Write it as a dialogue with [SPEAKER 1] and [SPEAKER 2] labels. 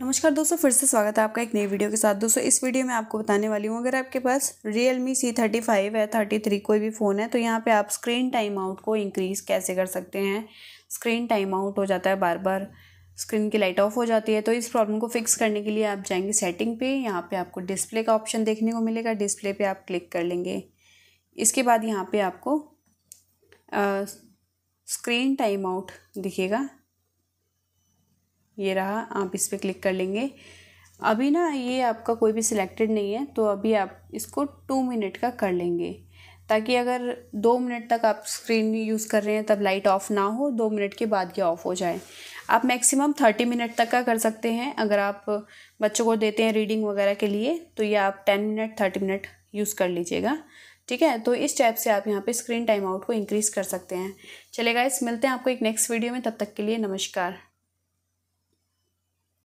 [SPEAKER 1] नमस्कार दोस्तों फिर से स्वागत है आपका एक नई वीडियो के साथ दोस्तों इस वीडियो में आपको बताने वाली हूँ अगर आपके पास Realme C thirty five है थर्टी थ्री कोई भी फ़ोन है तो यहाँ पे आप स्क्रीन टाइम आउट को इंक्रीज़ कैसे कर सकते हैं स्क्रीन टाइम आउट हो जाता है बार बार स्क्रीन की लाइट ऑफ हो जाती है तो इस प्रॉब्लम को फिक्स करने के लिए आप जाएंगे सेटिंग पे यहाँ पे आपको डिस्प्ले का ऑप्शन देखने को मिलेगा डिस्प्ले पे आप क्लिक कर लेंगे इसके बाद यहाँ पे आपको स्क्रीन टाइम आउट दिखेगा ये रहा आप इस पर क्लिक कर लेंगे अभी ना ये आपका कोई भी सिलेक्टेड नहीं है तो अभी आप इसको टू मिनट का कर लेंगे ताकि अगर दो मिनट तक आप स्क्रीन यूज़ कर रहे हैं तब लाइट ऑफ़ ना हो दो मिनट के बाद ये ऑफ़ हो जाए आप मैक्सिमम थर्टी मिनट तक का कर सकते हैं अगर आप बच्चों को देते हैं रीडिंग वगैरह के लिए तो ये आप ten minute thirty minute use कर लीजिएगा ठीक है तो इस टाइप से आप यहाँ पे स्क्रीन टाइम आउट को इंक्रीज़ कर सकते हैं चलेगा इस मिलते हैं आपको एक नेक्स्ट वीडियो में तब तक के लिए नमस्कार